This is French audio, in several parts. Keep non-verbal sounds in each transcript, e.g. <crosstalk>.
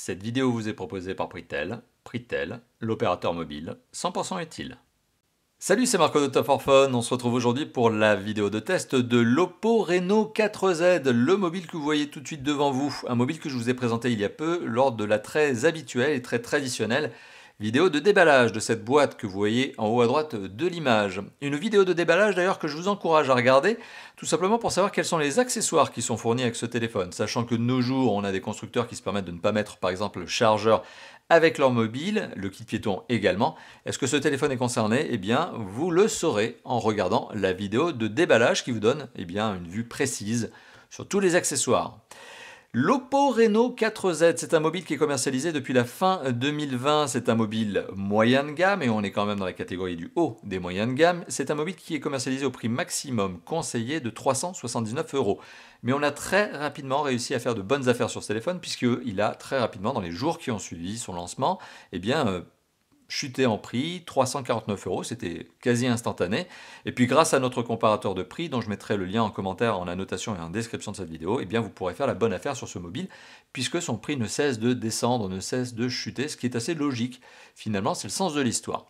Cette vidéo vous est proposée par Pritel. Pritel, l'opérateur mobile 100% utile. Salut, c'est Marco de Top for On se retrouve aujourd'hui pour la vidéo de test de l'Oppo Reno 4Z, le mobile que vous voyez tout de suite devant vous. Un mobile que je vous ai présenté il y a peu lors de la très habituelle et très traditionnelle Vidéo de déballage de cette boîte que vous voyez en haut à droite de l'image. Une vidéo de déballage d'ailleurs que je vous encourage à regarder, tout simplement pour savoir quels sont les accessoires qui sont fournis avec ce téléphone. Sachant que de nos jours, on a des constructeurs qui se permettent de ne pas mettre par exemple le chargeur avec leur mobile, le kit piéton également. Est-ce que ce téléphone est concerné Eh bien, vous le saurez en regardant la vidéo de déballage qui vous donne eh bien, une vue précise sur tous les accessoires. L'Oppo Reno 4Z, c'est un mobile qui est commercialisé depuis la fin 2020. C'est un mobile moyen de gamme et on est quand même dans la catégorie du haut des moyens de gamme. C'est un mobile qui est commercialisé au prix maximum conseillé de 379 euros. Mais on a très rapidement réussi à faire de bonnes affaires sur ce téléphone puisqu'il a très rapidement, dans les jours qui ont suivi son lancement, eh bien, euh, chuté en prix, 349 euros, c'était quasi instantané. Et puis grâce à notre comparateur de prix, dont je mettrai le lien en commentaire, en annotation et en description de cette vidéo, eh bien vous pourrez faire la bonne affaire sur ce mobile, puisque son prix ne cesse de descendre, ne cesse de chuter, ce qui est assez logique. Finalement, c'est le sens de l'histoire.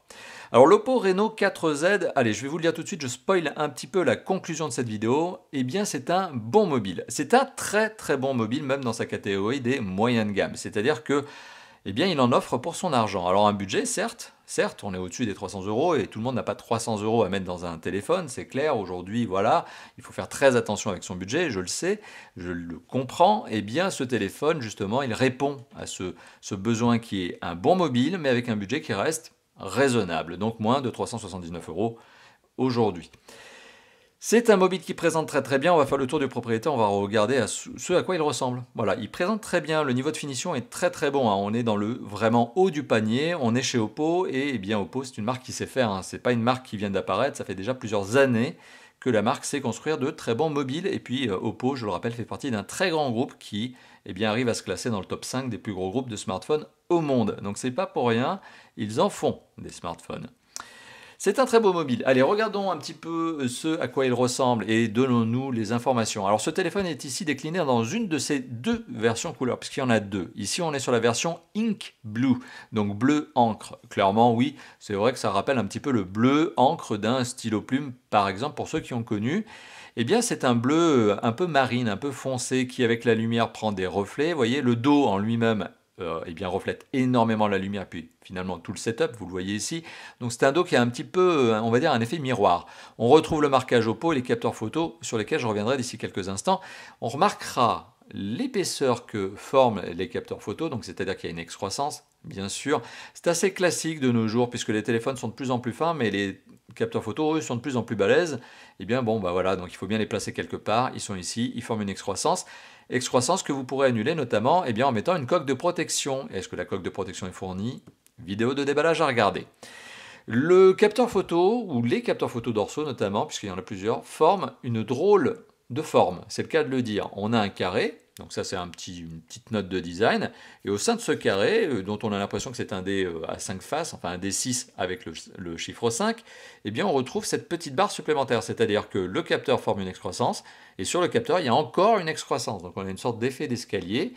Alors l'Oppo Reno 4Z, allez, je vais vous le dire tout de suite, je spoil un petit peu la conclusion de cette vidéo, eh bien c'est un bon mobile. C'est un très très bon mobile, même dans sa catégorie des moyennes gamme. C'est-à-dire que eh bien il en offre pour son argent. Alors un budget, certes, certes, on est au-dessus des 300 euros et tout le monde n'a pas 300 euros à mettre dans un téléphone, c'est clair, aujourd'hui, voilà, il faut faire très attention avec son budget, je le sais, je le comprends, et eh bien ce téléphone, justement, il répond à ce besoin qui est un bon mobile, mais avec un budget qui reste raisonnable, donc moins de 379 euros aujourd'hui. C'est un mobile qui présente très très bien, on va faire le tour du propriétaire, on va regarder à ce à quoi il ressemble. Voilà, il présente très bien, le niveau de finition est très très bon, hein. on est dans le vraiment haut du panier, on est chez Oppo, et eh bien Oppo c'est une marque qui sait faire, hein. c'est pas une marque qui vient d'apparaître, ça fait déjà plusieurs années que la marque sait construire de très bons mobiles, et puis euh, Oppo, je le rappelle, fait partie d'un très grand groupe qui eh arrive à se classer dans le top 5 des plus gros groupes de smartphones au monde. Donc c'est pas pour rien, ils en font des smartphones. C'est un très beau mobile. Allez, regardons un petit peu euh, ce à quoi il ressemble et donnons-nous les informations. Alors ce téléphone est ici décliné dans une de ces deux versions couleur, puisqu'il y en a deux. Ici, on est sur la version Ink Blue, donc bleu encre. Clairement, oui, c'est vrai que ça rappelle un petit peu le bleu encre d'un stylo plume, par exemple, pour ceux qui ont connu. Eh bien, c'est un bleu euh, un peu marine, un peu foncé, qui avec la lumière prend des reflets. Vous voyez, le dos en lui-même et euh, eh bien, reflète énormément la lumière, puis finalement tout le setup, vous le voyez ici. Donc c'est un dos qui a un petit peu, euh, on va dire, un effet miroir. On retrouve le marquage au pot et les capteurs photo sur lesquels je reviendrai d'ici quelques instants. On remarquera l'épaisseur que forment les capteurs photo, donc c'est-à-dire qu'il y a une excroissance, bien sûr. C'est assez classique de nos jours, puisque les téléphones sont de plus en plus fins, mais les capteurs photo, eux, sont de plus en plus balèzes. Et eh bien, bon, bah voilà, donc il faut bien les placer quelque part. Ils sont ici, ils forment une excroissance. Excroissance que vous pourrez annuler notamment eh bien, en mettant une coque de protection. Est-ce que la coque de protection est fournie Vidéo de déballage à regarder. Le capteur photo, ou les capteurs photo dorsaux notamment, puisqu'il y en a plusieurs, forment une drôle de forme, c'est le cas de le dire. On a un carré donc ça, c'est une petite note de design. Et au sein de ce carré, euh, dont on a l'impression que c'est un dé euh, à 5 faces, enfin un dé 6 avec le, chiffre 5, eh bien on retrouve cette petite barre supplémentaire. C'est-à-dire que le capteur forme une excroissance, et sur le capteur, il y a encore une excroissance. Donc on a une sorte d'effet d'escalier.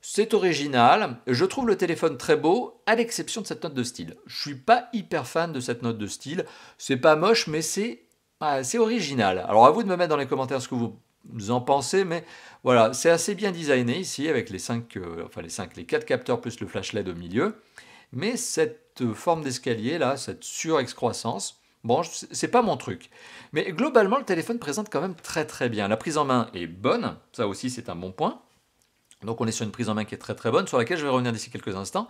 C'est original. Je trouve le téléphone très beau, à l'exception de cette note de style. Je ne suis pas hyper fan de cette note de style. C'est pas moche, mais c'est original. Alors à vous de me mettre dans les commentaires ce que vous en pensez, mais voilà, c'est assez bien designé ici avec les 5, euh, enfin les 5, les 4 capteurs plus le flash LED au milieu. Mais cette euh, forme d'escalier là, cette surexcroissance, bon, c'est pas mon truc. Mais globalement, le téléphone présente quand même très très bien. La prise en main est bonne, ça aussi c'est un bon point. Donc on est sur une prise en main qui est très très bonne, sur laquelle je vais revenir d'ici quelques instants.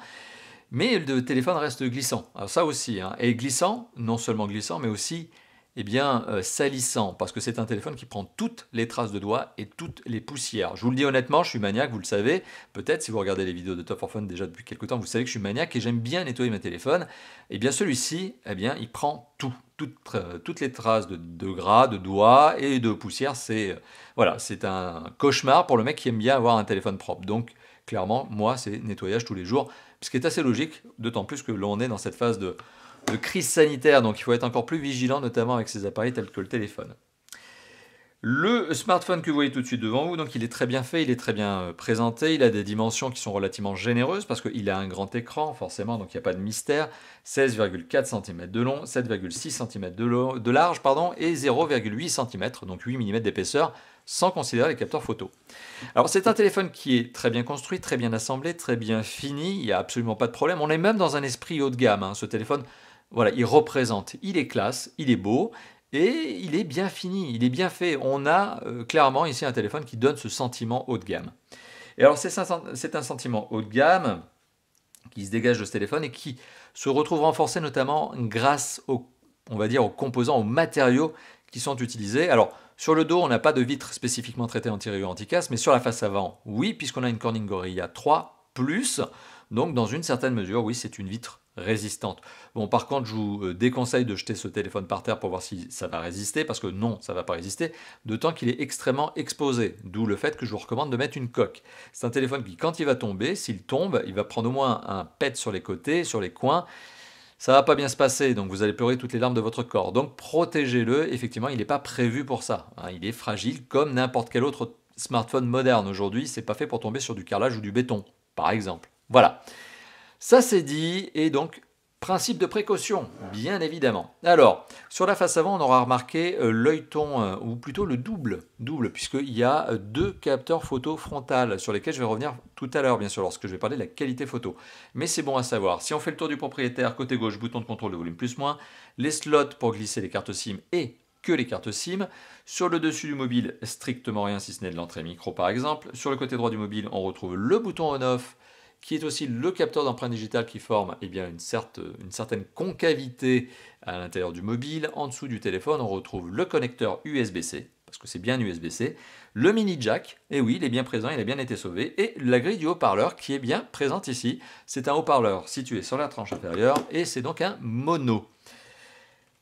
Mais le téléphone reste glissant, Alors, ça aussi, hein. et glissant, non seulement glissant, mais aussi eh bien, euh, salissant, parce que c'est un téléphone qui prend toutes les traces de doigts et toutes les poussières. Je vous le dis honnêtement, je suis maniaque, vous le savez. Peut-être si vous regardez les vidéos de Top 4 Fun déjà depuis quelque temps, vous savez que je suis maniaque et j'aime bien nettoyer mon téléphone. Eh bien, celui-ci, eh bien, il prend tout, toutes, euh, les traces de, gras, de doigts et de poussière. C'est euh, voilà, c'est un cauchemar pour le mec qui aime bien avoir un téléphone propre. Donc, clairement, moi, c'est nettoyage tous les jours, ce qui est assez logique, d'autant plus que l'on est dans cette phase de de crise sanitaire, donc il faut être encore plus vigilant, notamment avec ces appareils tels que le téléphone. Le smartphone que vous voyez tout de suite devant vous, donc il est très bien fait, il est très bien euh, présenté, il a des dimensions qui sont relativement généreuses parce qu'il a un grand écran forcément, donc il n'y a pas de mystère, 16,4 cm de long, 7,6 cm de, large pardon, et 0,8 cm, donc 8 mm d'épaisseur, sans considérer les capteurs photo. Alors c'est un téléphone qui est très bien construit, très bien assemblé, très bien fini, il n'y a absolument pas de problème, on est même dans un esprit haut de gamme, hein. ce téléphone voilà, il représente, il est classe, il est beau, et il est bien fini, il est bien fait. On a euh, clairement ici un téléphone qui donne ce sentiment haut de gamme. Et alors c'est un sentiment haut de gamme qui se dégage de ce téléphone et qui se retrouve renforcé notamment grâce aux, on va dire, aux composants, aux matériaux qui sont utilisés. Alors sur le dos, on n'a pas de vitre spécifiquement traitée anti ou anti-casse, mais sur la face avant, oui, puisqu'on a une Corning Gorilla 3 ⁇ donc dans une certaine mesure, oui, c'est une vitre résistante. Bon, par contre, je vous euh, déconseille de jeter ce téléphone par terre pour voir si ça va résister, parce que non, ça va pas résister, d'autant qu'il est extrêmement exposé, d'où le fait que je vous recommande de mettre une coque. C'est un téléphone qui, quand il va tomber, s'il tombe, il va prendre au moins un pet sur les côtés, sur les coins, ça va pas bien se passer, donc vous allez pleurer toutes les larmes de votre corps. Donc protégez-le, effectivement, il n'est pas prévu pour ça. Hein. Il est fragile comme n'importe quel autre smartphone moderne aujourd'hui, c'est pas fait pour tomber sur du carrelage ou du béton, par exemple. Voilà. Ça c'est dit, et donc principe de précaution, bien évidemment. Alors, sur la face avant, on aura remarqué euh, l'œilleton, euh, ou plutôt le double, double, puisqu'il y a euh, deux capteurs photo frontales, sur lesquels je vais revenir tout à l'heure, bien sûr, lorsque je vais parler de la qualité photo. Mais c'est bon à savoir. Si on fait le tour du propriétaire, côté gauche, bouton de contrôle de volume plus moins, les slots pour glisser les cartes SIM et que les cartes SIM. Sur le dessus du mobile, strictement rien si ce n'est de l'entrée micro par exemple. Sur le côté droit du mobile, on retrouve le bouton on-off qui est aussi le capteur d'empreintes digitales qui forme eh bien, une, certaine concavité à l'intérieur du mobile. En dessous du téléphone, on retrouve le connecteur USB-C, parce que c'est bien USB-C, le mini jack, et oui, il est bien présent, il a bien été sauvé, et la grille du haut-parleur qui est bien présente ici. C'est un haut-parleur situé sur la tranche inférieure, et c'est donc un mono.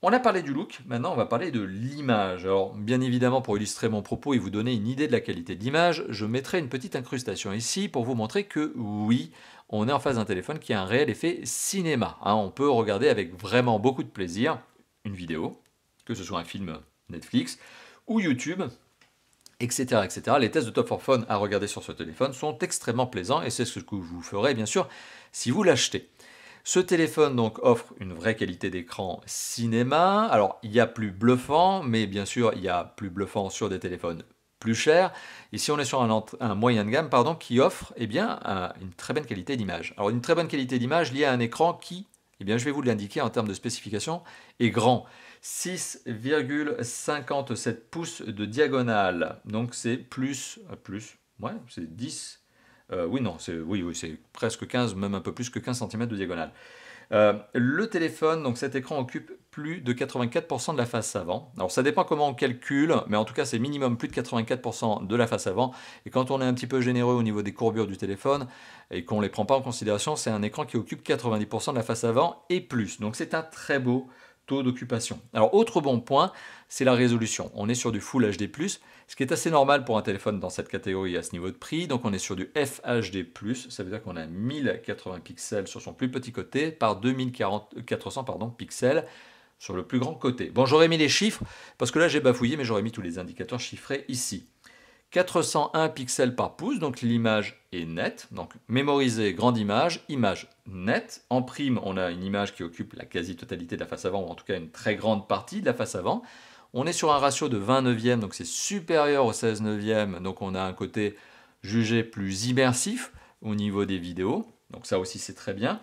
On a parlé du look, maintenant on va parler de l'image. Alors bien évidemment pour illustrer mon propos et vous donner une idée de la qualité de l'image, je mettrai une petite incrustation ici pour vous montrer que oui, on est en face d'un téléphone qui a un réel effet cinéma. Hein. on peut regarder avec vraiment beaucoup de plaisir une vidéo, que ce soit un film Netflix ou YouTube, etc. etc. Les tests de Top 4 Phone à regarder sur ce téléphone sont extrêmement plaisants et c'est ce que vous ferez bien sûr si vous l'achetez. Ce téléphone donc offre une vraie qualité d'écran cinéma. Alors il y a plus bluffant, mais bien sûr il y a plus bluffant sur des téléphones plus chers. Ici on est sur un, moyen de gamme pardon, qui offre eh bien, une très bonne qualité d'image. Alors une très bonne qualité d'image liée à un écran qui, eh bien, je vais vous l'indiquer en termes de spécification, est grand. 6,57 pouces de diagonale. Donc c'est plus, plus, ouais, c'est 10 euh, oui, non, c'est oui, oui, c'est presque 15, même un peu plus que 15 cm de diagonale. Euh, le téléphone, donc cet écran occupe plus de 84% de la face avant. Alors ça dépend comment on calcule, mais en tout cas c'est minimum plus de 84% de la face avant. Et quand on est un petit peu généreux au niveau des courbures du téléphone et qu'on ne les prend pas en considération, c'est un écran qui occupe 90% de la face avant et plus. Donc c'est un très beau d'occupation. Alors autre bon point, c'est la résolution. On est sur du Full HD+, ce qui est assez normal pour un téléphone dans cette catégorie à ce niveau de prix. Donc on est sur du FHD+, ça veut dire qu'on a 1080 pixels sur son plus petit côté par 2400 pixels sur le plus grand côté. Bon, j'aurais mis les chiffres parce que là j'ai bafouillé, mais j'aurais mis tous les indicateurs chiffrés ici. 401 pixels par pouce, donc l'image est nette. Donc mémoriser grande image, image nette. En prime, on a une image qui occupe la quasi-totalité de la face avant, ou en tout cas une très grande partie de la face avant. On est sur un ratio de 29e, donc c'est supérieur au 16 neuvième, donc on a un côté jugé plus immersif au niveau des vidéos. Donc ça aussi c'est très bien.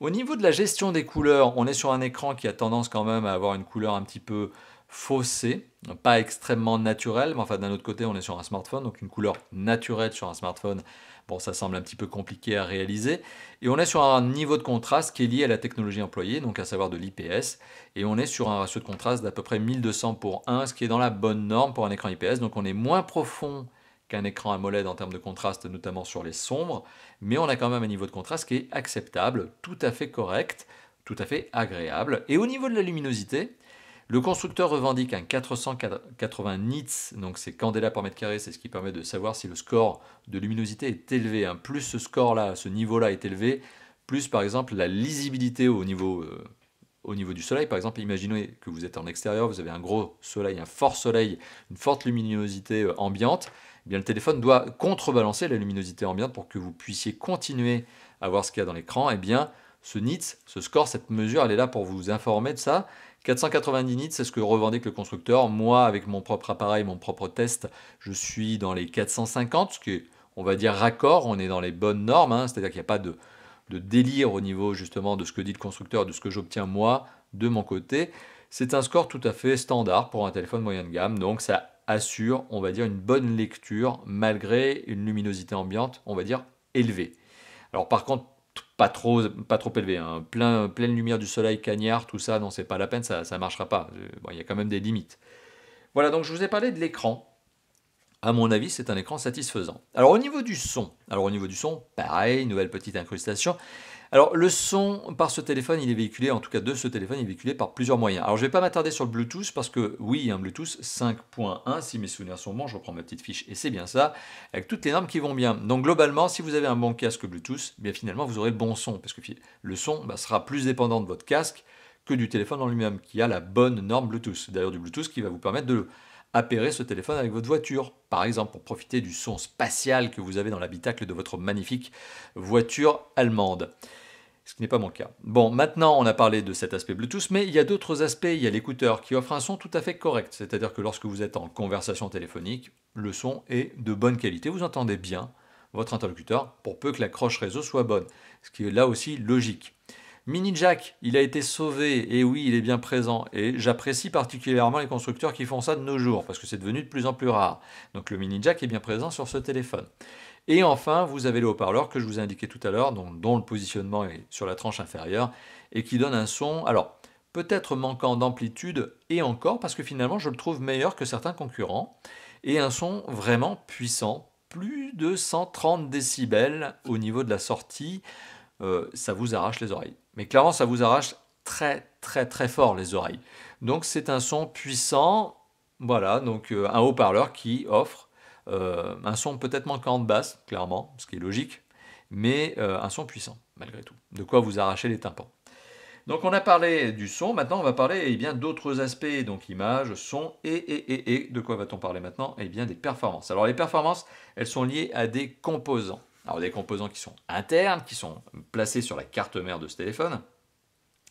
Au niveau de la gestion des couleurs, on est sur un écran qui a tendance quand même à avoir une couleur un petit peu faussé, pas extrêmement naturel, mais enfin d'un autre côté on est sur un smartphone, donc une couleur naturelle sur un smartphone, bon ça semble un petit peu compliqué à réaliser, et on est sur un niveau de contraste qui est lié à la technologie employée, donc à savoir de l'IPS, et on est sur un ratio de contraste d'à peu près 1200 pour 1, ce qui est dans la bonne norme pour un écran IPS, donc on est moins profond qu'un écran AMOLED en termes de contraste, notamment sur les sombres, mais on a quand même un niveau de contraste qui est acceptable, tout à fait correct, tout à fait agréable, et au niveau de la luminosité, le constructeur revendique un 480 nits, donc c'est candela par mètre carré, c'est ce qui permet de savoir si le score de luminosité est élevé. Un hein. Plus ce score-là, ce niveau-là est élevé, plus par exemple la lisibilité au niveau, euh, au niveau du soleil. Par exemple, imaginez que vous êtes en extérieur, vous avez un gros soleil, un fort soleil, une forte luminosité euh, ambiante. Eh bien, le téléphone doit contrebalancer la luminosité ambiante pour que vous puissiez continuer à voir ce qu'il y a dans l'écran. Eh bien, ce NIT, ce score, cette mesure, elle est là pour vous informer de ça. 490 nits, c'est ce que revendique le constructeur. Moi, avec mon propre appareil, mon propre test, je suis dans les 450, ce qui est, on va dire, raccord. On est dans les bonnes normes, hein. c'est-à-dire qu'il n'y a pas de, de, délire au niveau justement de ce que dit le constructeur, de ce que j'obtiens moi de mon côté. C'est un score tout à fait standard pour un téléphone moyen de gamme, donc ça assure, on va dire, une bonne lecture malgré une luminosité ambiante, on va dire, élevée. Alors par contre, pas trop, pas trop élevé. Hein. Plein, pleine lumière du soleil, cagnard, tout ça, non, c'est pas la peine, ça ne marchera pas. Euh, il y a quand même des limites. Voilà, donc je vous ai parlé de l'écran. À mon avis, c'est un écran satisfaisant. Alors au niveau du son, alors au niveau du son, pareil, nouvelle petite incrustation. Alors le son par ce téléphone, il est véhiculé, en tout cas de ce téléphone, il est véhiculé par plusieurs moyens. Alors je ne vais pas m'attarder sur le Bluetooth parce que oui, il y a un Bluetooth 5.1, si mes souvenirs sont bons, je reprends ma petite fiche et c'est bien ça, avec toutes les normes qui vont bien. Donc globalement, si vous avez un bon casque Bluetooth, eh finalement vous aurez le bon son parce que le son bah, sera plus dépendant de votre casque que du téléphone en lui-même qui a la bonne norme Bluetooth. D'ailleurs du Bluetooth qui va vous permettre de appairez ce téléphone avec votre voiture, par exemple pour profiter du son spatial que vous avez dans l'habitacle de votre magnifique voiture allemande. Ce qui n'est pas mon cas. Bon, maintenant on a parlé de cet aspect Bluetooth, mais il y a d'autres aspects. Il y a l'écouteur qui offre un son tout à fait correct, c'est-à-dire que lorsque vous êtes en conversation téléphonique, le son est de bonne qualité, vous entendez bien votre interlocuteur, pour peu que la croche réseau soit bonne, ce qui est là aussi logique. Mini Jack, il a été sauvé, et oui, il est bien présent. Et j'apprécie particulièrement les constructeurs qui font ça de nos jours, parce que c'est devenu de plus en plus rare. Donc le Mini Jack est bien présent sur ce téléphone. Et enfin, vous avez le haut-parleur que je vous ai indiqué tout à l'heure, dont, le positionnement est sur la tranche inférieure, et qui donne un son, alors peut-être manquant d'amplitude, et encore, parce que finalement je le trouve meilleur que certains concurrents, et un son vraiment puissant, plus de 130 décibels au niveau de la sortie, euh, ça vous arrache les oreilles. Mais clairement, ça vous arrache très très très fort les oreilles. Donc c'est un son puissant, voilà, donc euh, un haut-parleur qui offre euh, un son peut-être manquant de basse, clairement, ce qui est logique, mais euh, un son puissant malgré tout. De quoi vous arracher les tympans. Donc on a parlé du son, maintenant on va parler eh bien d'autres aspects, donc images, son et, et, et, et. De quoi va-t-on parler maintenant Eh bien des performances. Alors les performances, elles sont liées à des composants. Alors des composants qui sont internes, qui sont placés sur la carte mère de ce téléphone.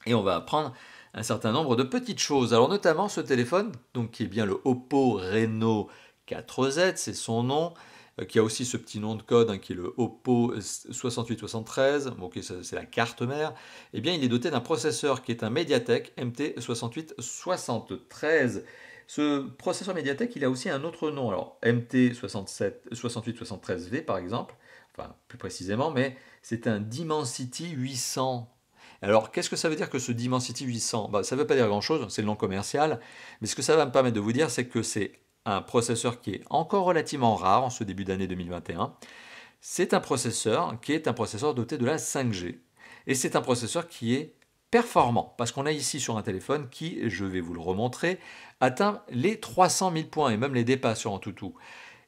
Et on va apprendre un certain nombre de petites choses. Alors notamment ce téléphone, donc qui est bien le Oppo Reno 4Z, c'est son nom, euh, qui a aussi ce petit nom de code hein, qui est le Oppo 6873, bon, c'est la carte mère, Et eh bien il est doté d'un processeur qui est un Mediatek MT6873. Ce processeur Mediatek, il a aussi un autre nom, alors MT6873V par exemple, enfin plus précisément, mais c'est un Dimensity 800. Alors, qu'est-ce que ça veut dire que ce Dimensity 800 bah, Ça ne veut pas dire grand-chose, c'est le nom commercial, mais ce que ça va me permettre de vous dire, c'est que c'est un processeur qui est encore relativement rare en ce début d'année 2021. C'est un processeur qui est un processeur doté de la 5G. Et c'est un processeur qui est performant, parce qu'on a ici sur un téléphone qui, je vais vous le remontrer, atteint les 300 000 points et même les dépasse sur Antutu.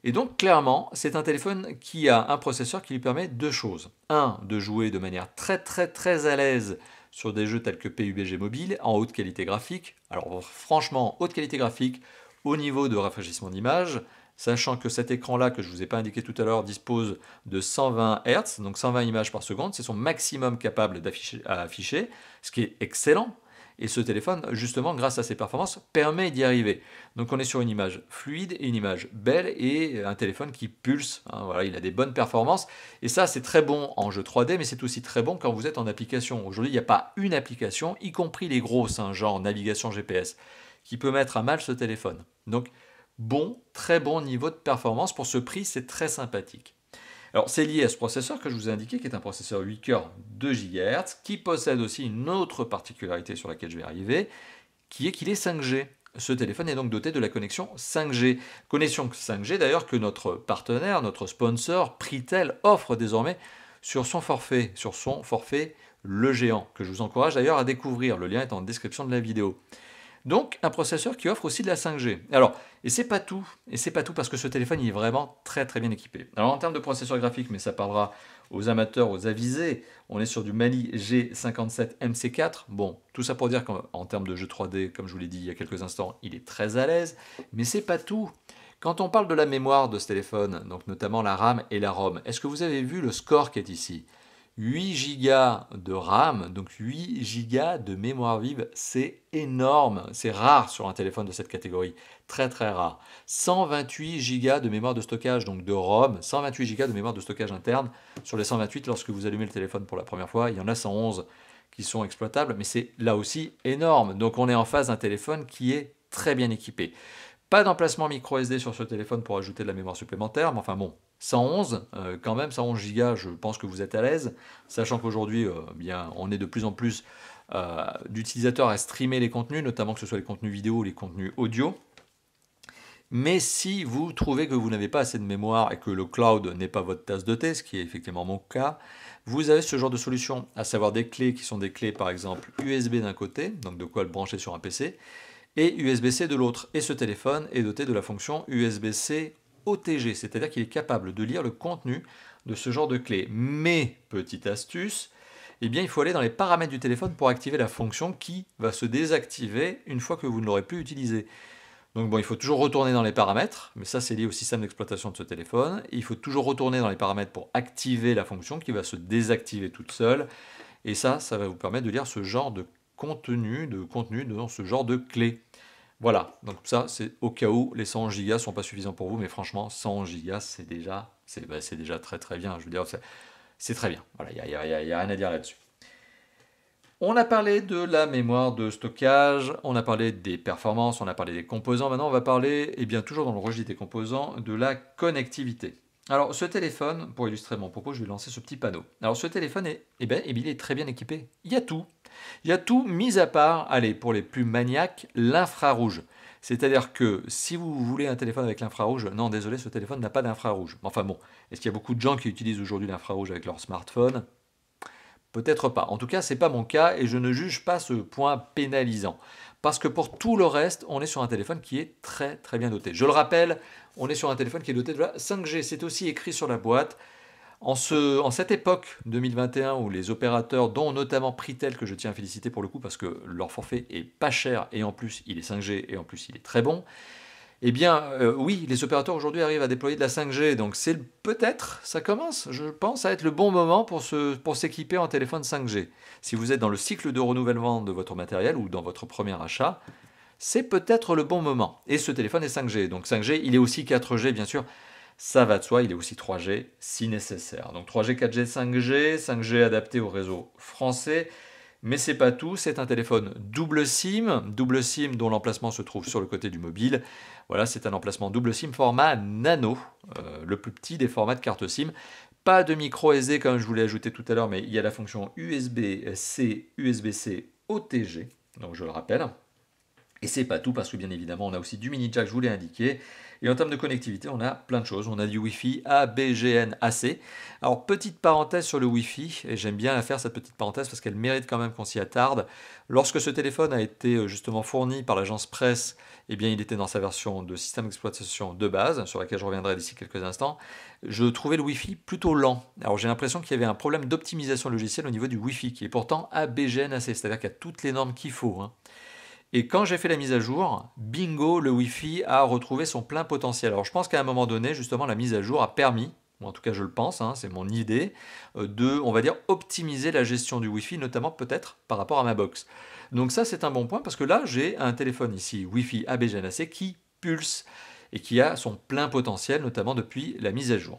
Et donc clairement, c'est un téléphone qui a un processeur qui lui permet deux choses. Un, de jouer de manière très très très à l'aise sur des jeux tels que PUBG Mobile en haute qualité graphique. Alors franchement, haute qualité graphique, au niveau de rafraîchissement d'image, sachant que cet écran-là que je ne vous ai pas indiqué tout à l'heure dispose de 120 Hz, donc 120 images par seconde, c'est son maximum capable d'afficher, à afficher, ce qui est excellent et ce téléphone, justement, grâce à ses performances, permet d'y arriver. Donc on est sur une image fluide, une image belle et un téléphone qui pulse. Hein. il a des bonnes performances. Et ça, c'est très bon en jeu 3D, mais c'est aussi très bon quand vous êtes en application. Aujourd'hui, il n'y a pas une application, y compris les grosses, hein, genre navigation GPS, qui peut mettre à mal ce téléphone. Donc bon, très bon niveau de performance. Pour ce prix, c'est très sympathique. Alors c'est lié à ce processeur que je vous ai indiqué, qui est un processeur 8 cœurs 2 GHz, qui possède aussi une autre particularité sur laquelle je vais arriver, qui est qu'il est 5G. Ce téléphone est donc doté de la connexion 5G. Connexion 5G d'ailleurs que notre partenaire, notre sponsor, Pritel, offre désormais sur son forfait, sur son forfait Le Géant, que je vous encourage d'ailleurs à découvrir. Le lien est en description de la vidéo. Donc un processeur qui offre aussi de la 5G. Alors, et c'est pas tout, et c'est pas tout parce que ce téléphone il est vraiment très très bien équipé. Alors en termes de processeur graphique, mais ça parlera aux amateurs, aux avisés, on est sur du Mali G57 MC4. Bon, tout ça pour dire qu'en termes de jeu 3D, comme je vous l'ai dit il y a quelques instants, il est très à l'aise, mais c'est pas tout. Quand on parle de la mémoire de ce téléphone, donc notamment la RAM et la ROM, est-ce que vous avez vu le score qui est ici 8 Go de RAM, donc 8 Go de mémoire vive, c'est énorme, c'est rare sur un téléphone de cette catégorie, très très rare. 128 Go de mémoire de stockage, donc de ROM, 128 Go de mémoire de stockage interne. Sur les 128, lorsque vous allumez le téléphone pour la première fois, il y en a 111 qui sont exploitables, mais c'est là aussi énorme. Donc on est en face d'un téléphone qui est très bien équipé. Pas d'emplacement micro SD sur ce téléphone pour ajouter de la mémoire supplémentaire, mais enfin bon, 111, euh, quand même 111 Go, je pense que vous êtes à l'aise, sachant qu'aujourd'hui, euh, on est de plus en plus euh, d'utilisateurs à streamer les contenus, notamment que ce soit les contenus vidéo ou les contenus audio. Mais si vous trouvez que vous n'avez pas assez de mémoire et que le cloud n'est pas votre tasse de thé, ce qui est effectivement mon cas, vous avez ce genre de solution, à savoir des clés qui sont des clés par exemple USB d'un côté, donc de quoi le brancher sur un PC, et USB-C de l'autre. Et ce téléphone est doté de la fonction USB-C OTG, c'est-à-dire qu'il est capable de lire le contenu de ce genre de clé. Mais, petite astuce, eh bien, il faut aller dans les paramètres du téléphone pour activer la fonction qui va se désactiver une fois que vous ne l'aurez plus utilisée. Donc bon, il faut toujours retourner dans les paramètres, mais ça c'est lié au système d'exploitation de ce téléphone. Il faut toujours retourner dans les paramètres pour activer la fonction qui va se désactiver toute seule. Et ça, ça va vous permettre de lire ce genre de contenu, de contenu dans ce genre de clé. Voilà, donc ça c'est au cas où les 100 gigas sont pas suffisants pour vous, mais franchement 100 Go, c'est déjà, bah, c'est déjà très très bien. Je veux dire, c'est très bien. Voilà, il n'y a, rien à dire là-dessus. On a parlé de la mémoire de stockage, on a parlé des performances, on a parlé des composants. Maintenant, on va parler, et eh bien toujours dans le registre des composants, de la connectivité. Alors, ce téléphone, pour illustrer mon propos, je vais lancer ce petit panneau. Alors, ce téléphone est, eh, ben, eh bien, il est très bien équipé. Il y a tout. Il y a tout, mis à part, allez, pour les plus maniaques, l'infrarouge. C'est-à-dire que si vous voulez un téléphone avec l'infrarouge, non, désolé, ce téléphone n'a pas d'infrarouge. Enfin bon, est-ce qu'il y a beaucoup de gens qui utilisent aujourd'hui l'infrarouge avec leur smartphone Peut-être pas. En tout cas, ce n'est pas mon cas et je ne juge pas ce point pénalisant. Parce que pour tout le reste, on est sur un téléphone qui est très très bien doté. Je le rappelle, on est sur un téléphone qui est doté de la 5G. C'est aussi écrit sur la boîte. En, cette époque 2021 où les opérateurs, dont notamment Pritel, que je tiens à féliciter pour le coup parce que leur forfait est pas cher et en plus il est 5G et en plus il est très bon, eh bien euh, oui, les opérateurs aujourd'hui arrivent à déployer de la 5G, donc c'est peut-être, ça commence, je pense, à être le bon moment pour, pour s'équiper en téléphone 5G. Si vous êtes dans le cycle de renouvellement de votre matériel ou dans votre premier achat, c'est peut-être le bon moment. Et ce téléphone est 5G, donc 5G, il est aussi 4G bien sûr, ça va de soi, il est aussi 3G si nécessaire. Donc 3G, 4G, 5G, 5G adapté au réseau français. Mais c'est pas tout, c'est un téléphone double SIM, double SIM dont l'emplacement se trouve sur le côté du mobile. Voilà, c'est un emplacement double SIM format nano, euh, le plus petit des formats de carte SIM. Pas de micro SD comme je vous l'ai ajouté tout à l'heure, mais il y a la fonction USB-C, USB-C OTG, donc je le rappelle. Et c'est pas tout parce que bien évidemment on a aussi du mini jack, je vous l'ai indiqué, et en termes de connectivité, on a plein de choses. On a du Wi-Fi A, B, G, N, AC. Alors, petite parenthèse sur le Wi-Fi, et j'aime bien faire cette petite parenthèse parce qu'elle mérite quand même qu'on s'y attarde. Lorsque ce téléphone a été euh, justement fourni par l'agence presse, eh bien, il était dans sa version de système d'exploitation de base, sur laquelle je reviendrai d'ici quelques instants. Je trouvais le Wi-Fi plutôt lent. Alors, j'ai l'impression qu'il y avait un problème d'optimisation logicielle au niveau du Wi-Fi, qui est pourtant ABGN AC, c'est-à-dire qu'il y a toutes les normes qu'il faut. Hein. Et quand j'ai fait la mise à jour, bingo, le Wi-Fi a retrouvé son plein potentiel. Alors je pense qu'à un moment donné, justement, la mise à jour a permis ou en tout cas je le pense, hein, c'est mon idée, euh, de, on va dire, optimiser la gestion du Wi-Fi, notamment peut-être par rapport à ma box. Donc ça c'est un bon point parce que là j'ai un téléphone ici, Wi-Fi ABGNAC, qui pulse et qui a son plein potentiel, notamment depuis la mise à jour.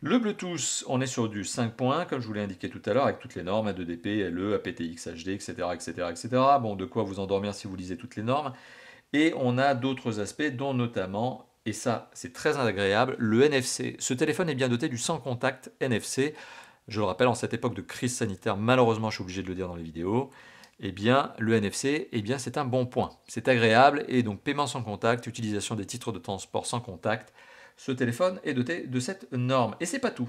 Le Bluetooth, on est sur du 5.1, comme je vous l'ai indiqué tout à l'heure, avec toutes les normes, A2DP, LE, APTX, HD, etc., etc., etc. Bon, de quoi vous endormir si vous lisez toutes les normes. Et on a d'autres aspects, dont notamment et ça c'est très agréable, le NFC. Ce téléphone est bien doté du sans contact NFC. Je le rappelle, en cette époque de crise sanitaire, malheureusement je suis obligé de le dire dans les vidéos, eh bien le NFC, eh bien c'est un bon point. C'est agréable et donc paiement sans contact, utilisation des titres de transport sans contact, ce téléphone est doté de cette norme. Et c'est pas tout.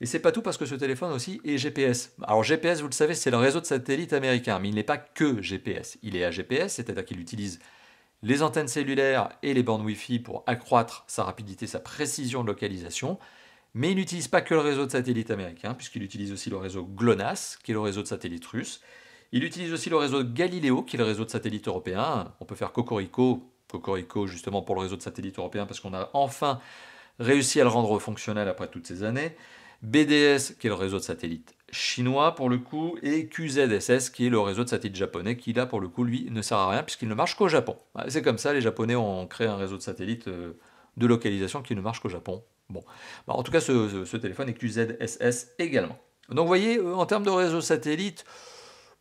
Et c'est pas tout parce que ce téléphone aussi est GPS. Alors GPS, vous le savez, c'est le réseau de satellites américain, mais il n'est pas que GPS. Il est GPS, c'est-à-dire qu'il utilise les antennes cellulaires et les bandes Wi-Fi pour accroître sa rapidité, sa précision de localisation. Mais il n'utilise pas que le réseau de satellites américain, puisqu'il utilise aussi le réseau GLONASS, qui est le réseau de satellites russe. Il utilise aussi le réseau Galileo, qui est le réseau de satellites européen. On peut faire Cocorico, Cocorico justement pour le réseau de satellites européen parce qu'on a enfin réussi à le rendre fonctionnel après toutes ces années. BDS, qui est le réseau de satellites chinois pour le coup, et QZSS, qui est le réseau de satellites japonais, qui là pour le coup, lui, ne sert à rien puisqu'il ne marche qu'au Japon. C'est comme ça, les Japonais ont créé un réseau de satellites euh, de localisation qui ne marche qu'au Japon. Bon, bah, en tout cas, ce, téléphone est QZSS également. Donc vous voyez, euh, en termes de réseau satellite,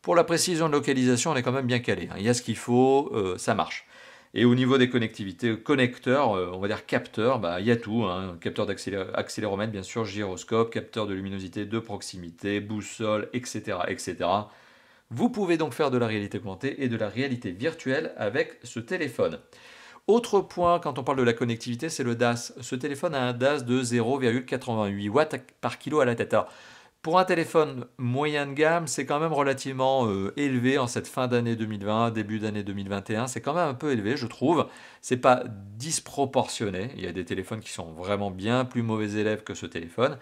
pour la précision de localisation, on est quand même bien calé. Hein. Il y a ce qu'il faut, euh, ça marche. Et au niveau des connectivités, connecteurs, euh, on va dire capteurs, il y a tout. Hein. Capteur d'accéléromètre, bien sûr, gyroscope, capteur de luminosité, de proximité, boussole, etc., etc. Vous pouvez donc faire de la réalité augmentée et de la réalité virtuelle avec ce téléphone. Autre point quand on parle de la connectivité, c'est le DAS. Ce téléphone a un DAS de 0,88 watts par kilo à la tête. Pour un téléphone moyen de gamme, c'est quand même relativement euh, élevé en cette fin d'année 2020, début d'année 2021. C'est quand même un peu élevé, je trouve. C'est pas disproportionné. Il y a des téléphones qui sont vraiment bien plus mauvais élèves que ce téléphone.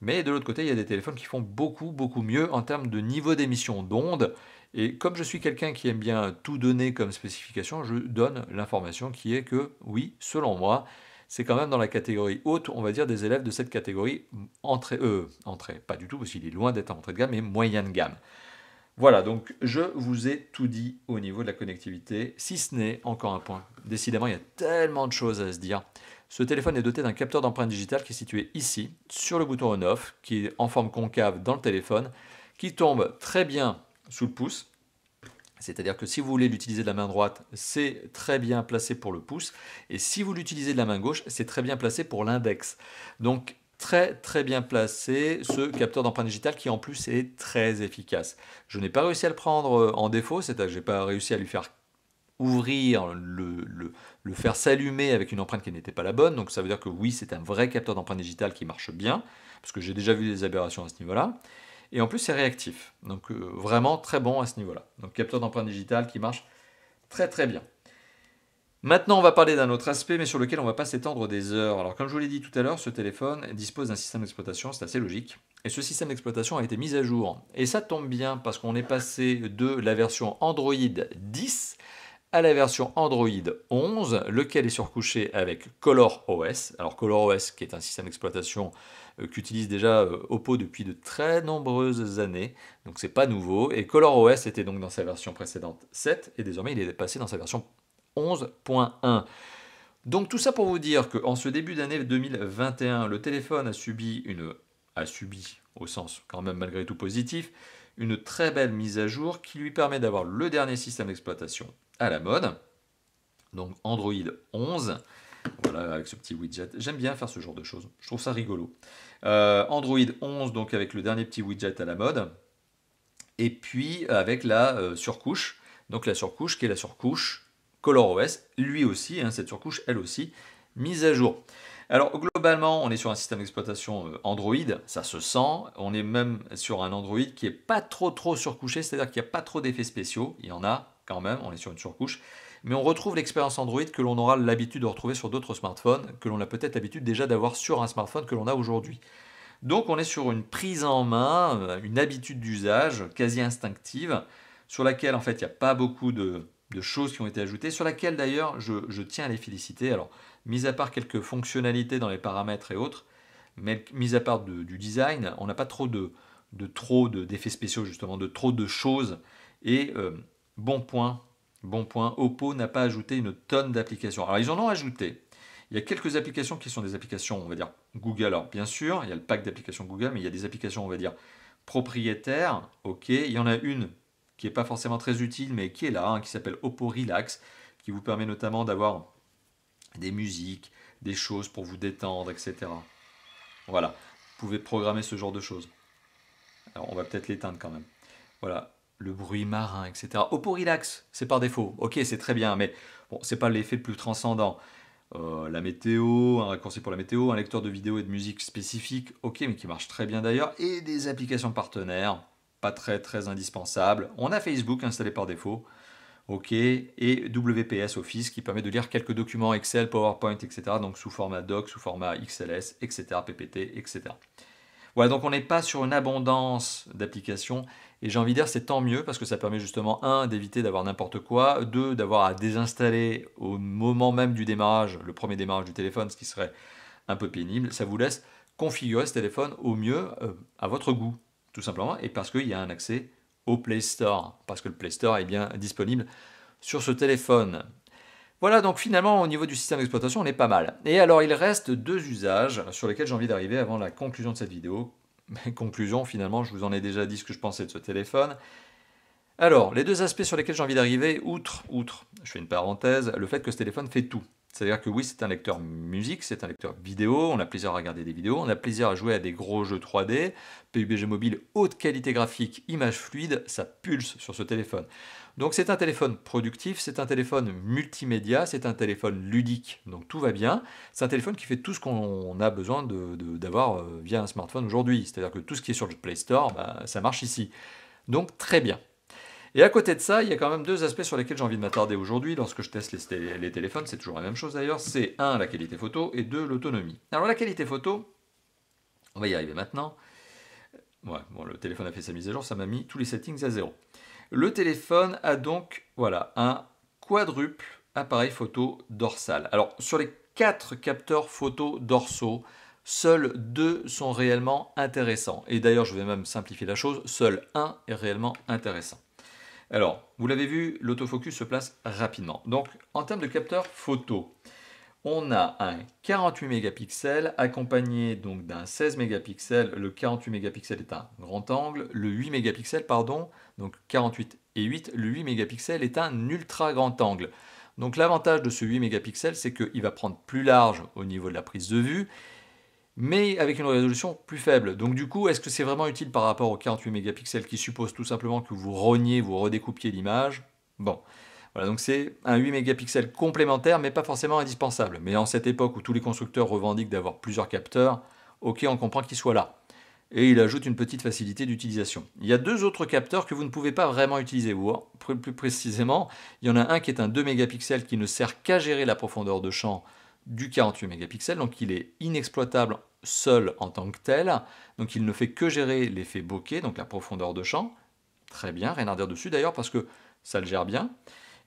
Mais de l'autre côté, il y a des téléphones qui font beaucoup, beaucoup mieux en termes de niveau d'émission d'ondes. Et comme je suis quelqu'un qui aime bien tout donner comme spécification, je donne l'information qui est que, oui, selon moi, c'est quand même dans la catégorie haute, on va dire, des élèves de cette catégorie mm, entrée, eux entrée, pas du tout, parce qu'il est loin d'être entrée de gamme, mais moyenne gamme. Voilà, donc je vous ai tout dit au niveau de la connectivité, si ce n'est encore un point. Décidément, il y a tellement de choses à se dire. Ce téléphone est doté d'un capteur d'empreinte digitale qui est situé ici, sur le bouton on-off, qui est en forme concave dans le téléphone, qui tombe très bien sous le pouce, c'est-à-dire que si vous voulez l'utiliser de la main droite, c'est très bien placé pour le pouce. Et si vous l'utilisez de la main gauche, c'est très bien placé pour l'index. Donc très très bien placé ce capteur d'empreinte digitale qui en plus est très efficace. Je n'ai pas réussi à le prendre euh, en défaut, c'est-à-dire que je n'ai pas réussi à lui faire ouvrir, le, le faire s'allumer avec une empreinte qui n'était pas la bonne. Donc ça veut dire que oui, c'est un vrai capteur d'empreinte digitale qui marche bien, parce que j'ai déjà vu des aberrations à ce niveau-là. Et en plus, c'est réactif. Donc euh, vraiment très bon à ce niveau-là. Donc capteur d'empreinte digitale qui marche très très bien. Maintenant, on va parler d'un autre aspect, mais sur lequel on ne va pas s'étendre des heures. Alors, comme je vous l'ai dit tout à l'heure, ce téléphone dispose d'un système d'exploitation, c'est assez logique. Et ce système d'exploitation a été mis à jour. Et ça tombe bien, parce qu'on est passé de la version Android 10 à la version Android 11, lequel est surcouché avec Color OS, Alors ColorOS, qui est un système d'exploitation euh, qu'utilise déjà euh, Oppo depuis de très nombreuses années, donc c'est pas nouveau. Et Color OS était donc dans sa version précédente 7, et désormais il est passé dans sa version 11.1. Donc tout ça pour vous dire qu'en ce début d'année 2021, le téléphone a subi une a subi au sens quand même malgré tout positif, une très belle mise à jour qui lui permet d'avoir le dernier système d'exploitation à la mode. Donc Android 11. Voilà, avec ce petit widget. J'aime bien faire ce genre de choses. Je trouve ça rigolo. Euh, Android 11, donc avec le dernier petit widget à la mode. Et puis avec la euh, surcouche. Donc la surcouche qui est la surcouche ColorOS, lui aussi, hein, cette surcouche, elle aussi, mise à jour. Alors globalement, on est sur un système d'exploitation euh, Android, ça se sent. On est même sur un Android qui n'est pas trop trop surcouché, c'est-à-dire qu'il n'y a pas trop d'effets spéciaux. Il y en a quand même, on est sur une surcouche, mais on retrouve l'expérience Android que l'on aura l'habitude de retrouver sur d'autres smartphones, que l'on a peut-être l'habitude déjà d'avoir sur un smartphone que l'on a aujourd'hui. Donc on est sur une prise en main, euh, une habitude d'usage quasi instinctive, sur laquelle en fait il n'y a pas beaucoup de, choses qui ont été ajoutées, sur laquelle d'ailleurs je, tiens à les féliciter. Alors, mis à part quelques fonctionnalités dans les paramètres et autres, mais mis à part du design, on n'a pas trop de, de trop d'effets spéciaux justement, de trop de choses. Et euh, Bon point, bon point. Oppo n'a pas ajouté une tonne d'applications. Alors ils en ont ajouté. Il y a quelques applications qui sont des applications, on va dire, Google. Alors bien sûr, il y a le pack d'applications Google, mais il y a des applications, on va dire, propriétaires. Ok, il y en a une qui n'est pas forcément très utile, mais qui est là, hein, qui s'appelle Oppo Relax, qui vous permet notamment d'avoir des musiques, des choses pour vous détendre, etc. Voilà, vous pouvez programmer ce genre de choses. Alors on va peut-être l'éteindre quand même. Voilà, le bruit marin, etc. Relax, c'est par défaut. Ok, c'est très bien, mais ce c'est pas l'effet le plus transcendant. Euh, la météo, un raccourci pour la météo, un lecteur de vidéos et de musique spécifique, ok, mais qui marche très bien d'ailleurs, et des applications partenaires, pas très très indispensables. On a Facebook installé par défaut, ok, et WPS Office qui permet de lire quelques documents Excel, PowerPoint, etc. Donc sous format doc, sous format XLS, etc., PPT, etc. Voilà, donc on n'est pas sur une abondance d'applications. Et j'ai envie de dire, c'est tant mieux parce que ça permet justement, un, d'éviter d'avoir n'importe quoi, deux, d'avoir à désinstaller au moment même du démarrage, le premier démarrage du téléphone, ce qui serait un peu pénible. Ça vous laisse configurer ce téléphone au mieux euh, à votre goût, tout simplement, et parce qu'il y a un accès au Play Store, parce que le Play Store est bien disponible sur ce téléphone. Voilà, donc finalement, au niveau du système d'exploitation, on est pas mal. Et alors, il reste deux usages sur lesquels j'ai envie d'arriver avant la conclusion de cette vidéo. Mais <laughs> conclusion, finalement, je vous en ai déjà dit ce que je pensais de ce téléphone. Alors, les deux aspects sur lesquels j'ai envie d'arriver, outre, outre, je fais une parenthèse, le fait que ce téléphone fait tout. C'est-à-dire que oui, c'est un lecteur musique, c'est un lecteur vidéo, on a plaisir à regarder des vidéos, on a plaisir à jouer à des gros jeux 3D, PUBG mobile, haute qualité graphique, image fluide, ça pulse sur ce téléphone. Donc c'est un téléphone productif, c'est un téléphone multimédia, c'est un téléphone ludique, donc tout va bien. C'est un téléphone qui fait tout ce qu'on a besoin d'avoir euh, via un smartphone aujourd'hui. C'est-à-dire que tout ce qui est sur le Play Store, bah, ça marche ici. Donc très bien. Et à côté de ça, il y a quand même deux aspects sur lesquels j'ai envie de m'attarder aujourd'hui lorsque je teste les, téléphones. C'est toujours la même chose d'ailleurs. C'est un, la qualité photo, et deux, l'autonomie. Alors la qualité photo, on va y arriver maintenant. bon, le téléphone a fait sa mise à jour, ça m'a mis tous les settings à zéro. Le téléphone a donc voilà, un quadruple appareil photo dorsal. Alors sur les quatre capteurs photo dorsaux, seuls deux sont réellement intéressants. Et d'ailleurs, je vais même simplifier la chose, seul un est réellement intéressant. Alors, vous l'avez vu, l'autofocus se place rapidement. Donc, en termes de capteurs photo, on a un 48 mégapixels accompagné donc d'un 16 mégapixels. Le 48 mégapixels est un grand angle, le 8 mégapixels pardon, donc 48 et 8, le 8 mégapixels est un ultra grand angle. Donc l'avantage de ce 8 mégapixels, c'est qu'il va prendre plus large au niveau de la prise de vue, mais avec une résolution plus faible. Donc du coup, est-ce que c'est vraiment utile par rapport au 48 mégapixels qui suppose tout simplement que vous rogniez, vous redécoupiez l'image Bon donc c'est un 8 mégapixels complémentaire, mais pas forcément indispensable. Mais en cette époque où tous les constructeurs revendiquent d'avoir plusieurs capteurs, ok, on comprend qu'il soit là. Et il ajoute une petite facilité d'utilisation. Il y a deux autres capteurs que vous ne pouvez pas vraiment utiliser, ou hein, plus précisément, il y en a un qui est un 2 mégapixels qui ne sert qu'à gérer la profondeur de champ du 48 mégapixels, donc il est inexploitable seul en tant que tel, donc il ne fait que gérer l'effet bokeh, donc la profondeur de champ. Très bien, rien à dire dessus d'ailleurs, parce que ça le gère bien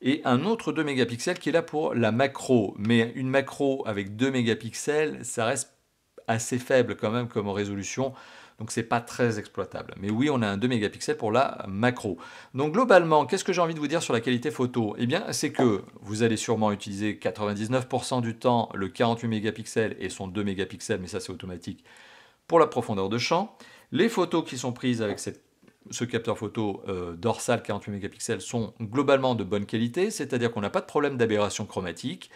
et un autre 2 mégapixels qui est là pour la macro. Mais une macro avec 2 mégapixels, ça reste assez faible quand même comme résolution. Donc c'est pas très exploitable. Mais oui, on a un 2 mégapixels pour la macro. Donc globalement, qu'est-ce que j'ai envie de vous dire sur la qualité photo Eh bien, c'est que vous allez sûrement utiliser 99% du temps le 48 mégapixels et son 2 mégapixels, mais ça c'est automatique, pour la profondeur de champ. Les photos qui sont prises avec cette ce capteur photo euh, dorsal 48 mégapixels sont globalement de bonne qualité, c'est-à-dire qu'on n'a pas de problème d'aberration chromatique,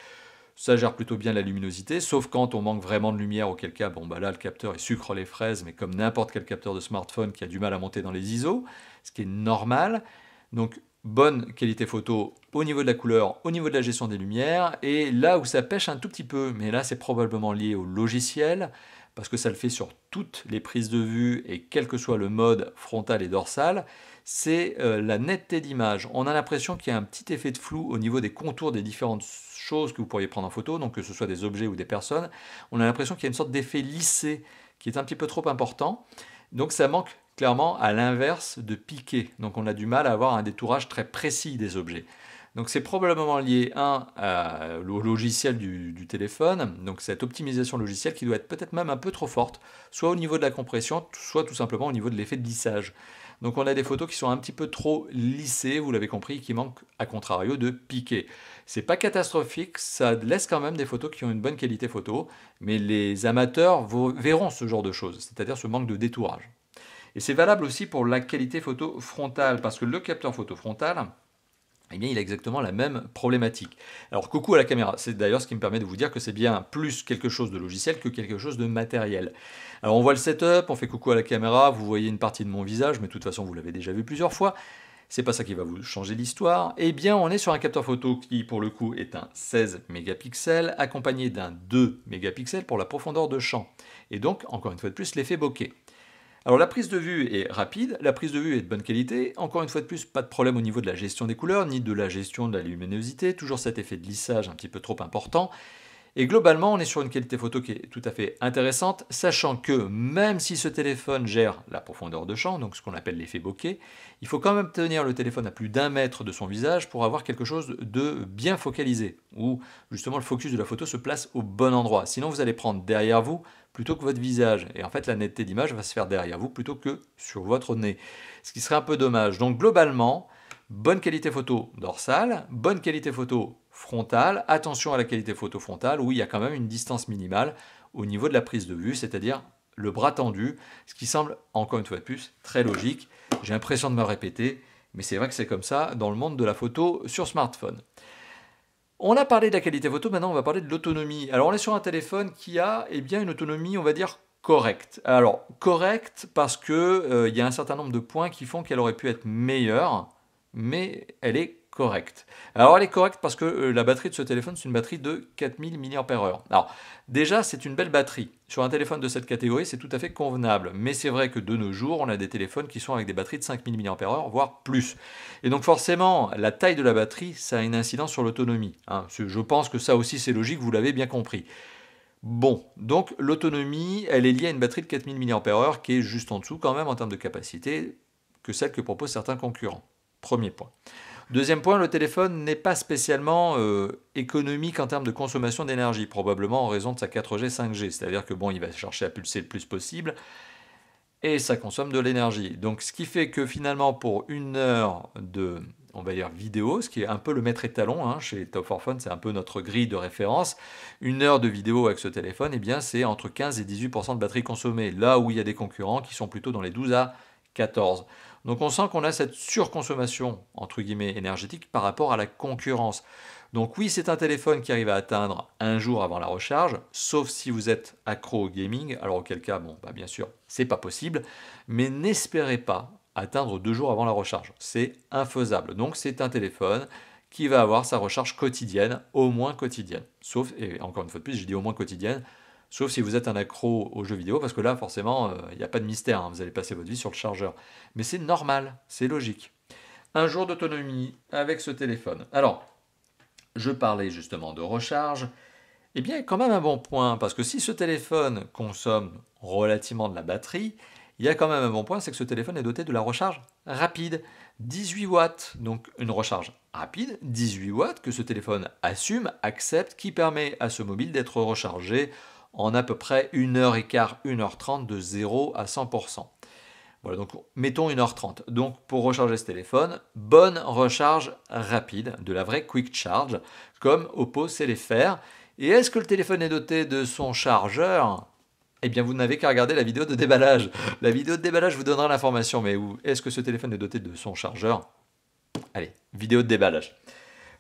ça gère plutôt bien la luminosité, sauf quand on manque vraiment de lumière, auquel cas, bon bah là le capteur est sucre les fraises, mais comme n'importe quel capteur de smartphone qui a du mal à monter dans les ISO, ce qui est normal. Donc bonne qualité photo au niveau de la couleur, au niveau de la gestion des lumières, et là où ça pêche un tout petit peu, mais là c'est probablement lié au logiciel, parce que ça le fait sur toutes les prises de vue et quel que soit le mode frontal et dorsal, c'est euh, la netteté d'image. On a l'impression qu'il y a un petit effet de flou au niveau des contours des différentes choses que vous pourriez prendre en photo, donc que ce soit des objets ou des personnes. On a l'impression qu'il y a une sorte d'effet lissé qui est un petit peu trop important. Donc ça manque clairement à l'inverse de piqué. Donc on a du mal à avoir un détourage très précis des objets. Donc c'est probablement lié, un, à, au logiciel du, téléphone, donc cette optimisation logicielle qui doit être peut-être même un peu trop forte, soit au niveau de la compression, soit tout simplement au niveau de l'effet de lissage. Donc on a des photos qui sont un petit peu trop lissées, vous l'avez compris, qui manquent à contrario de piquer. C'est pas catastrophique, ça laisse quand même des photos qui ont une bonne qualité photo, mais les amateurs verront ce genre de choses, c'est-à-dire ce manque de détourage. Et c'est valable aussi pour la qualité photo frontale, parce que le capteur photo frontal, eh bien, il a exactement la même problématique. Alors, coucou à la caméra, c'est d'ailleurs ce qui me permet de vous dire que c'est bien plus quelque chose de logiciel que quelque chose de matériel. Alors, on voit le setup, on fait coucou à la caméra, vous voyez une partie de mon visage, mais de toute façon, vous l'avez déjà vu plusieurs fois. C'est pas ça qui va vous changer l'histoire. Eh bien, on est sur un capteur photo qui, pour le coup, est un 16 mégapixels, accompagné d'un 2 mégapixels pour la profondeur de champ. Et donc, encore une fois de plus, l'effet bokeh. Alors la prise de vue est rapide, la prise de vue est de bonne qualité, encore une fois de plus, pas de problème au niveau de la gestion des couleurs, ni de la gestion de la luminosité, toujours cet effet de lissage un petit peu trop important, et globalement, on est sur une qualité photo qui est tout à fait intéressante, sachant que même si ce téléphone gère la profondeur de champ, donc ce qu'on appelle l'effet bokeh, il faut quand même tenir le téléphone à plus d'un mètre de son visage pour avoir quelque chose de bien focalisé, où justement le focus de la photo se place au bon endroit. Sinon, vous allez prendre derrière vous plutôt que votre visage. Et en fait, la netteté d'image va se faire derrière vous plutôt que sur votre nez, ce qui serait un peu dommage. Donc globalement, bonne qualité photo dorsale, bonne qualité photo frontale. Attention à la qualité photo frontale où il y a quand même une distance minimale au niveau de la prise de vue, c'est-à-dire le bras tendu, ce qui semble, encore une fois de plus, très logique. J'ai l'impression de me répéter, mais c'est vrai que c'est comme ça dans le monde de la photo sur smartphone. On a parlé de la qualité photo, maintenant on va parler de l'autonomie. Alors on est sur un téléphone qui a eh bien, une autonomie, on va dire, correcte. Alors correcte parce qu'il euh, il y a un certain nombre de points qui font qu'elle aurait pu être meilleure, mais elle est correcte. Alors elle est correcte parce que euh, la batterie de ce téléphone, c'est une batterie de 4000 mAh. Alors déjà, c'est une belle batterie. Sur un téléphone de cette catégorie, c'est tout à fait convenable. Mais c'est vrai que de nos jours, on a des téléphones qui sont avec des batteries de 5000 mAh, voire plus. Et donc forcément, la taille de la batterie, ça a une incidence sur l'autonomie. Hein. Je pense que ça aussi, c'est logique, vous l'avez bien compris. Bon, donc l'autonomie, elle est liée à une batterie de 4000 mAh qui est juste en dessous quand même en termes de capacité que celle que proposent certains concurrents. Premier point. Deuxième point, le téléphone n'est pas spécialement euh, économique en termes de consommation d'énergie, probablement en raison de sa 4G, 5G. C'est-à-dire que bon, il va chercher à pulser le plus possible et ça consomme de l'énergie. Donc ce qui fait que finalement pour une heure de on va dire vidéo, ce qui est un peu le maître étalon hein, chez Top 4 Phone, c'est un peu notre grille de référence. Une heure de vidéo avec ce téléphone, eh bien c'est entre 15 et 18 de batterie consommée. Là où il y a des concurrents qui sont plutôt dans les 12 à 14. Donc on sent qu'on a cette surconsommation, entre guillemets, énergétique par rapport à la concurrence. Donc oui, c'est un téléphone qui arrive à atteindre un jour avant la recharge, sauf si vous êtes accro au gaming, alors auquel cas, bon, bah bien sûr, c'est pas possible, mais n'espérez pas atteindre deux jours avant la recharge. C'est infaisable. Donc c'est un téléphone qui va avoir sa recharge quotidienne, au moins quotidienne. Sauf, et encore une fois de plus, je dis au moins quotidienne, Sauf si vous êtes un accro aux jeux vidéo, parce que là, forcément, il euh, n'y a pas de mystère, hein, vous allez passer votre vie sur le chargeur. Mais c'est normal, c'est logique. Un jour d'autonomie avec ce téléphone. Alors, je parlais justement de recharge. Eh bien, quand même un bon point, parce que si ce téléphone consomme relativement de la batterie, il y a quand même un bon point, c'est que ce téléphone est doté de la recharge rapide. 18 watts, donc une recharge rapide, 18 watts que ce téléphone assume, accepte, qui permet à ce mobile d'être rechargé en à peu près 1h15, 1h30 de 0 à 100%. Voilà, donc mettons 1h30. Donc pour recharger ce téléphone, bonne recharge rapide, de la vraie quick charge, comme Oppo sait les faire. Et est-ce que le téléphone est doté de son chargeur eh bien, vous n'avez qu'à regarder la vidéo de déballage. La vidéo de déballage vous donnera l'information, mais est-ce que ce téléphone est doté de son chargeur Allez, vidéo de déballage.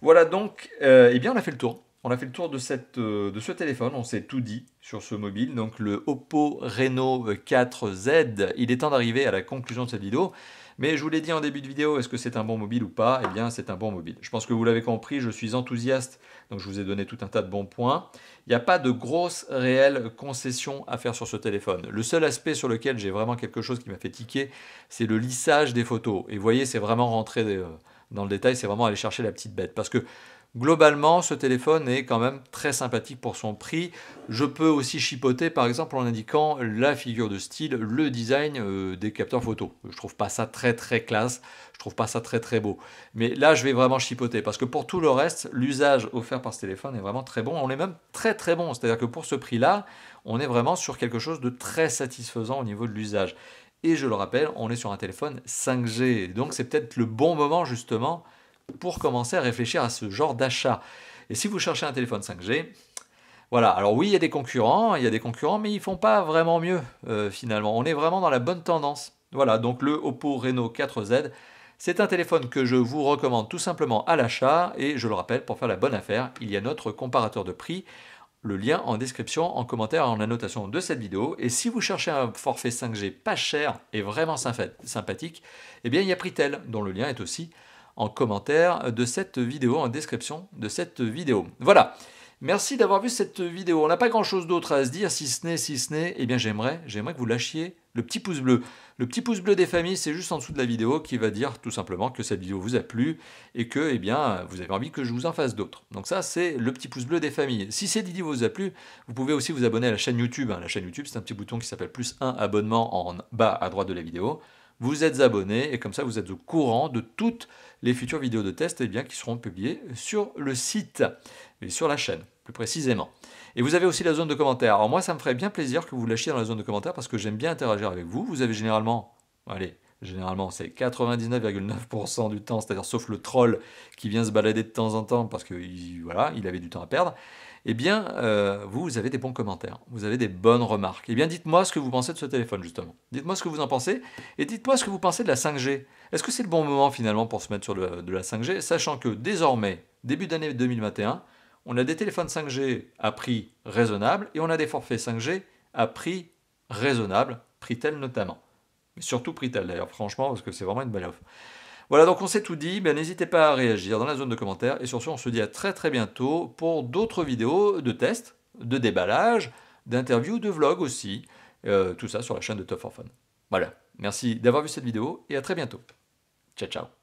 Voilà donc, euh, eh bien, on a fait le tour. On a fait le tour euh, de, ce téléphone, on s'est tout dit sur ce mobile, donc le Oppo Reno 4Z. Il est temps d'arriver à la conclusion de cette vidéo. Mais je vous l'ai dit en début de vidéo, est-ce que c'est un bon mobile ou pas Eh bien, c'est un bon mobile. Je pense que vous l'avez compris, je suis enthousiaste, donc je vous ai donné tout un tas de bons points. Il n'y a pas de grosse réelle concession à faire sur ce téléphone. Le seul aspect sur lequel j'ai vraiment quelque chose qui m'a fait tiquer, c'est le lissage des photos. Et vous voyez, c'est vraiment rentré euh, dans le détail, c'est vraiment aller chercher la petite bête. Parce que Globalement, ce téléphone est quand même très sympathique pour son prix. Je peux aussi chipoter par exemple en indiquant la figure de style, le design euh, des capteurs photo. Je trouve pas ça très très classe, je trouve pas ça très très beau. Mais là, je vais vraiment chipoter parce que pour tout le reste, l'usage offert par ce téléphone est vraiment très bon. On est même très très bon, c'est-à-dire que pour ce prix-là, on est vraiment sur quelque chose de très satisfaisant au niveau de l'usage. Et je le rappelle, on est sur un téléphone 5G, donc c'est peut-être le bon moment justement pour commencer à réfléchir à ce genre d'achat. Et si vous cherchez un téléphone 5G, voilà, alors oui, il y a des concurrents, il y a des concurrents, mais ils ne font pas vraiment mieux euh, finalement. On est vraiment dans la bonne tendance. Voilà, donc le Oppo Reno 4Z, c'est un téléphone que je vous recommande tout simplement à l'achat. Et je le rappelle, pour faire la bonne affaire, il y a notre comparateur de prix. Le lien en description, en commentaire, en annotation de cette vidéo. Et si vous cherchez un forfait 5G pas cher et vraiment sympathique, eh bien il y a Pritel, dont le lien est aussi en commentaire de cette vidéo, en description de cette vidéo. Voilà. Merci d'avoir vu cette vidéo. On n'a pas grand-chose d'autre à se dire, si ce n'est, si ce n'est, eh bien j'aimerais, j'aimerais que vous lâchiez le petit pouce bleu. Le petit pouce bleu des familles, c'est juste en dessous de la vidéo qui va dire tout simplement que cette vidéo vous a plu et que eh bien, vous avez envie que je vous en fasse d'autres. Donc ça, c'est le petit pouce bleu des familles. Si cette vidéo vous a plu, vous pouvez aussi vous abonner à la chaîne YouTube. Hein. La chaîne YouTube, c'est un petit bouton qui s'appelle plus un abonnement en bas à droite de la vidéo vous êtes abonné et comme ça vous êtes au courant de toutes les futures vidéos de test eh bien, qui seront publiées sur le site et sur la chaîne plus précisément. Et vous avez aussi la zone de commentaires. Alors moi ça me ferait bien plaisir que vous lâchiez dans la zone de commentaires parce que j'aime bien interagir avec vous. Vous avez généralement, allez, Généralement, c'est 99,9% du temps, c'est-à-dire sauf le troll qui vient se balader de temps en temps parce que voilà, il avait du temps à perdre eh bien, euh, vous, avez des bons commentaires, vous avez des bonnes remarques. Eh bien, dites-moi ce que vous pensez de ce téléphone, justement. Dites-moi ce que vous en pensez et dites-moi ce que vous pensez de la 5G. Est-ce que c'est le bon moment, finalement, pour se mettre sur de la 5G, sachant que désormais, début d'année 2021, on a des téléphones 5G à prix raisonnable et on a des forfaits 5G à prix raisonnable, Pritel notamment. Mais surtout Pritel, d'ailleurs, franchement, parce que c'est vraiment une belle offre. Voilà, donc on s'est tout dit. N'hésitez pas à réagir dans la zone de commentaires. Et sur ce, on se dit à très très bientôt pour d'autres vidéos de tests, de déballage, d'interviews, de vlogs aussi. Euh, tout ça sur la chaîne de Top for Fun. Voilà, merci d'avoir vu cette vidéo et à très bientôt. Ciao ciao